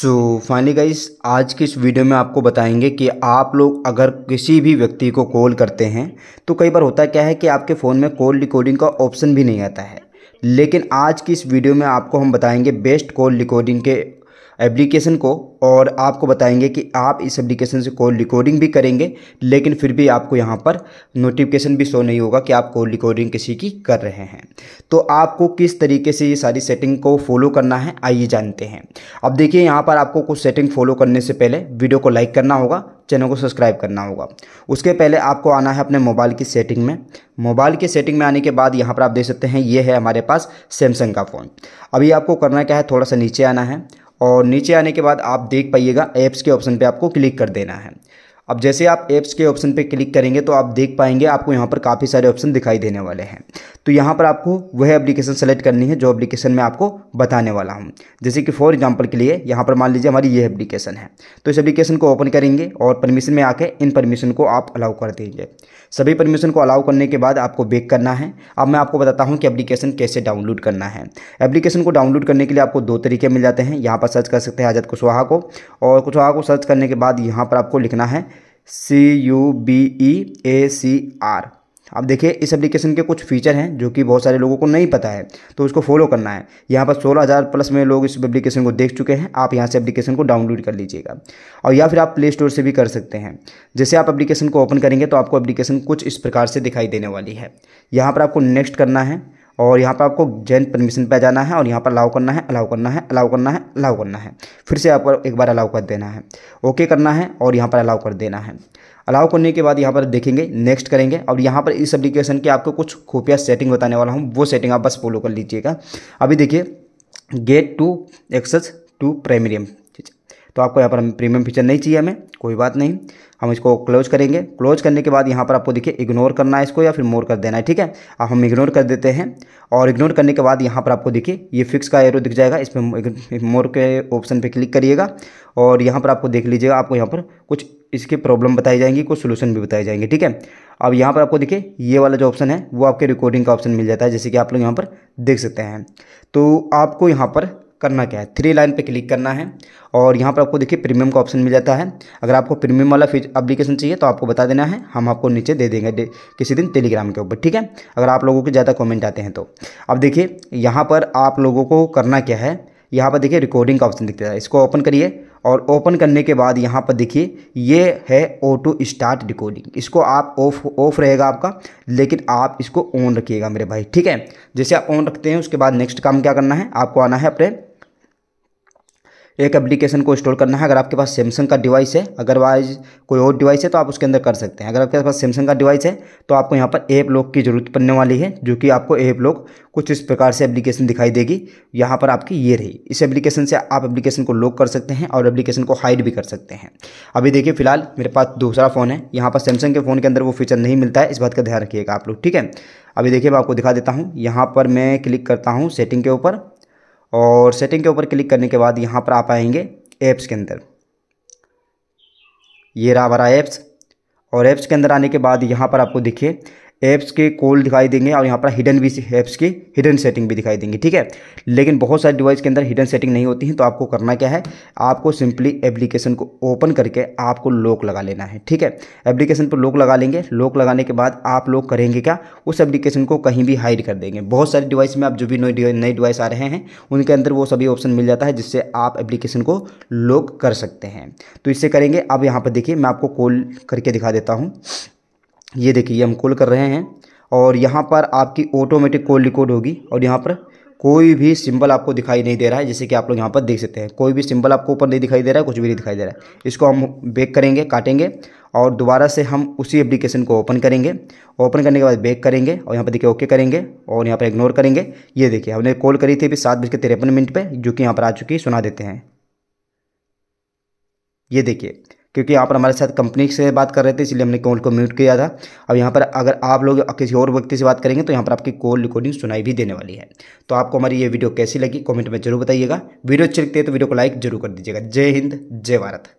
so finally guys आज की इस वीडियो में आपको बताएंगे कि आप लोग अगर किसी भी व्यक्ति को कॉल करते हैं तो कई बार होता क्या है कि आपके फ़ोन में कॉल रिकॉर्डिंग का ऑप्शन भी नहीं आता है लेकिन आज की इस वीडियो में आपको हम बताएंगे बेस्ट कॉल रिकॉर्डिंग के एप्लीकेशन को और आपको बताएंगे कि आप इस एप्लीकेशन से कॉल रिकॉर्डिंग भी करेंगे लेकिन फिर भी आपको यहाँ पर नोटिफिकेशन भी शो नहीं होगा कि आप कॉल रिकॉर्डिंग किसी की कर रहे हैं तो आपको किस तरीके से ये सारी सेटिंग को फॉलो करना है आइए जानते हैं अब देखिए यहाँ पर आपको कुछ सेटिंग फॉलो करने से पहले वीडियो को लाइक करना होगा चैनल को सब्सक्राइब करना होगा उसके पहले आपको आना है अपने मोबाइल की सेटिंग में मोबाइल की सेटिंग में आने के बाद यहाँ पर आप देख सकते हैं ये है हमारे पास सैमसंग का फ़ोन अभी आपको करना क्या है थोड़ा सा नीचे आना है और नीचे आने के बाद आप देख पाइएगा ऐप्स के ऑप्शन पे आपको क्लिक कर देना है अब जैसे आप ऐप्स के ऑप्शन पे क्लिक करेंगे तो आप देख पाएंगे आपको यहाँ पर काफ़ी सारे ऑप्शन दिखाई देने वाले हैं तो यहाँ पर आपको वह एप्लीकेशन सेलेक्ट करनी है जो एप्लीकेशन मैं आपको बताने वाला हूँ जैसे कि फॉर एग्जांपल के लिए यहाँ पर मान लीजिए हमारी ये एप्लीकेशन है तो इस एप्लीकेशन को ओपन करेंगे और परमिशन में आकर इन परमिशन को आप अलाउ कर देंगे सभी परमिशन को अलाउ करने के बाद आपको बेक करना है अब मैं आपको बताता हूँ कि एप्लीकेशन कैसे डाउनलोड करना है एप्लीकेशन को डाउनलोड करने के लिए आपको दो तरीके मिल जाते हैं यहाँ पर सर्च कर सकते हैं आजाद कुशवाहा को और कुशवाहा को सर्च करने के बाद यहाँ पर आपको लिखना है C U B E A C R अब देखिए इस एप्लीकेशन के कुछ फीचर हैं जो कि बहुत सारे लोगों को नहीं पता है तो उसको फॉलो करना है यहाँ पर 16000 प्लस में लोग इस एप्लीकेशन को देख चुके हैं आप यहाँ से एप्लीकेशन को डाउनलोड कर लीजिएगा और या फिर आप प्ले स्टोर से भी कर सकते हैं जैसे आप एप्लीकेशन को ओपन करेंगे तो आपको एप्लीकेशन कुछ इस प्रकार से दिखाई देने वाली है यहाँ पर आपको नेक्स्ट करना है और यहाँ पर आपको जैन परमिशन पर जाना है और यहाँ पर अलाउ करना है अलाउ करना है अलाउ करना है अलाउ करना है फिर से आपको एक बार अलाउ कर देना है ओके करना है और यहाँ पर अलाउ कर देना है अलाउ करने के बाद यहाँ पर देखेंगे नेक्स्ट करेंगे और यहाँ पर इस एप्लीकेशन की आपको कुछ खुफिया सेटिंग बताने वाला हूँ वो सेटिंग आप बस फॉलो कर लीजिएगा अभी देखिए get to access to primary तो आपको यहाँ पर प्रीमियम फीचर नहीं चाहिए हमें कोई बात नहीं हम इसको क्लोज करेंगे क्लोज करने के बाद यहाँ पर आपको देखिए इग्नोर करना है इसको या फिर मोर कर देना है ठीक है अब हम इग्नोर कर देते हैं और इग्नोर करने के बाद यहाँ पर आपको देखिए ये फिक्स का एरो दिख जाएगा इसमें मोर के ऑप्शन पर क्लिक करिएगा और यहाँ पर आपको देख लीजिएगा आपको यहाँ पर कुछ इसकी प्रॉब्लम बताई जाएंगी कुछ सोल्यूशन भी बताए जाएंगे ठीक है अब यहाँ पर आपको देखिए ये वाला जो ऑप्शन है वो आपके रिकॉर्डिंग का ऑप्शन मिल जाता है जैसे कि आप लोग यहाँ पर देख सकते हैं तो आपको यहाँ पर करना क्या है थ्री लाइन पे क्लिक करना है और यहाँ पर आपको देखिए प्रीमियम का ऑप्शन मिल जाता है अगर आपको प्रीमियम वाला अप्लीकेशन चाहिए तो आपको बता देना है हम आपको नीचे दे देंगे दे, किसी दिन टेलीग्राम के ऊपर ठीक है अगर आप लोगों के ज़्यादा कॉमेंट आते हैं तो अब देखिए यहाँ पर आप लोगों को करना क्या है यहाँ पर देखिए रिकॉर्डिंग का ऑप्शन दिखता है इसको ओपन करिए और ओपन करने के बाद यहाँ पर देखिए ये है ऑटो स्टार्ट डिकोडिंग इसको आप ऑफ ऑफ रहेगा आपका लेकिन आप इसको ऑन रखिएगा मेरे भाई ठीक है जैसे आप ऑन रखते हैं उसके बाद नेक्स्ट काम क्या करना है आपको आना है अपने एक एप्लीकेशन को इंस्टॉल करना है अगर आपके पास सैमसंग का डिवाइस है अगरवाइज कोई और डिवाइस है तो आप उसके अंदर कर सकते हैं अगर आपके पास सैमसंग का डिवाइस है तो आपको यहाँ पर ऐप लॉक की ज़रूरत पड़ने वाली है जो कि आपको ऐप लॉक कुछ इस प्रकार से एप्लीकेशन दिखाई देगी यहाँ पर आपकी ये रही इस एप्लीकेशन से आप एप्लीकेशन को लॉक कर सकते हैं और एप्लीकेशन को हाइड भी कर सकते हैं अभी देखिए फिलहाल मेरे पास दूसरा फ़ोन है यहाँ पर सैमसंग के फ़ोन के अंदर वो फीचर नहीं मिलता है इस बात का ध्यान रखिएगा आप लोग ठीक है अभी देखिए मैं आपको दिखा देता हूँ यहाँ पर मैं क्लिक करता हूँ सेटिंग के ऊपर और सेटिंग के ऊपर क्लिक करने के बाद यहाँ पर आप आएंगे ऐप्स के अंदर ये रहा हमारा ऐप्स और ऐप्स के अंदर आने के बाद यहाँ पर आपको दिखे ऐप्स के कॉल दिखाई देंगे और यहाँ पर हिडन भी ऐप्स की हिडन सेटिंग भी दिखाई देंगी ठीक है लेकिन बहुत सारे डिवाइस के अंदर हिडन सेटिंग नहीं होती है तो आपको करना क्या है आपको सिंपली एप्लीकेशन को ओपन करके आपको लॉक लगा लेना है ठीक है एप्लीकेशन पर लॉक लगा लेंगे लॉक लगाने के बाद आप लोग करेंगे क्या उस एप्लीकेशन को कहीं भी हाइड कर देंगे बहुत सारे डिवाइस में आप जो भी नई नए डिवाइस आ रहे हैं उनके अंदर वो सभी ऑप्शन मिल जाता है जिससे आप एप्लीकेशन को लॉक कर सकते हैं तो इससे करेंगे अब यहाँ पर देखिए मैं आपको कॉल करके दिखा देता हूँ ये देखिए हम कॉल कर रहे हैं और यहाँ पर आपकी ऑटोमेटिक कॉल रिकॉर्ड होगी और यहाँ पर कोई भी सिंबल आपको दिखाई नहीं दे रहा है जैसे कि आप लोग यहाँ पर देख सकते हैं कोई भी सिंबल आपको ऊपर नहीं दिखाई दे रहा है कुछ भी नहीं दिखाई दे रहा है इसको हम बेक करेंगे काटेंगे और दोबारा से हम उसी एप्लीकेशन को ओपन करेंगे ओपन करने के बाद बेक करेंगे और यहाँ पर देखिए ओके करेंगे और यहाँ पर इग्नोर करेंगे ये देखिए हमने कॉल करी थी अभी सात बज के तिरपन मिनट पर जो कि यहाँ पर आ चुकी सुना देते हैं ये देखिए क्योंकि यहाँ पर हमारे साथ कंपनी से बात कर रहे थे इसलिए हमने कॉल को म्यूट किया था अब यहाँ पर अगर आप लोग किसी और व्यक्ति से बात करेंगे तो यहाँ पर आपकी कॉल रिकॉर्डिंग सुनाई भी देने वाली है तो आपको हमारी ये वीडियो कैसी लगी कॉमेंट में जरूर बताइएगा वीडियो अच्छी लगती है तो वीडियो को लाइक जरूर कर दीजिएगा जय हिंद जय भारत